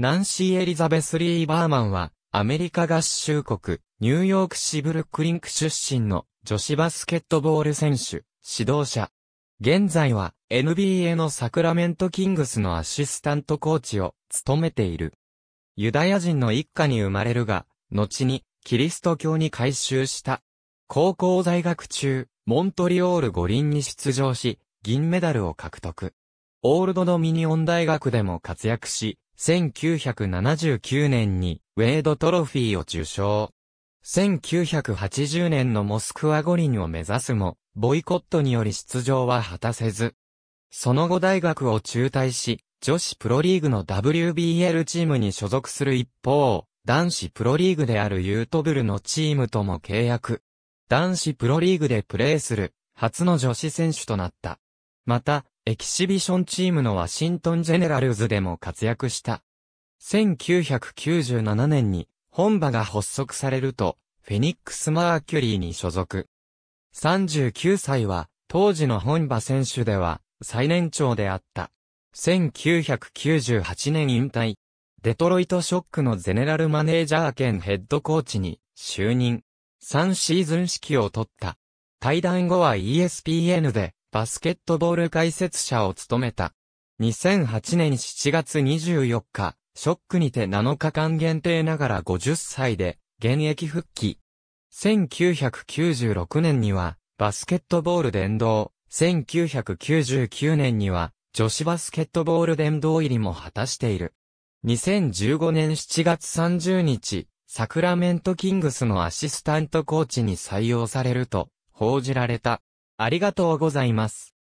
ナンシー・エリザベス・リー・バーマンは、アメリカ合衆国、ニューヨークシブルクリンク出身の女子バスケットボール選手、指導者。現在は NBA のサクラメントキングスのアシスタントコーチを務めている。ユダヤ人の一家に生まれるが、後にキリスト教に改宗した。高校在学中、モントリオール五輪に出場し、銀メダルを獲得。オールドドミニオン大学でも活躍し、1979年にウェイドトロフィーを受賞。1980年のモスクワ五輪を目指すも、ボイコットにより出場は果たせず。その後大学を中退し、女子プロリーグの WBL チームに所属する一方、男子プロリーグであるユートブルのチームとも契約。男子プロリーグでプレーする、初の女子選手となった。また、エキシビションチームのワシントン・ジェネラルズでも活躍した。1997年に本場が発足されると、フェニックス・マーキュリーに所属。39歳は、当時の本場選手では、最年長であった。1998年引退。デトロイトショックのゼネラルマネージャー兼ヘッドコーチに就任。3シーズン指揮を取った。対談後は ESPN でバスケットボール解説者を務めた。2008年7月24日、ショックにて7日間限定ながら50歳で、現役復帰。1996年には、バスケットボール殿堂、1999年には、女子バスケットボール殿堂入りも果たしている。2015年7月30日、サクラメントキングスのアシスタントコーチに採用されると、報じられた。ありがとうございます。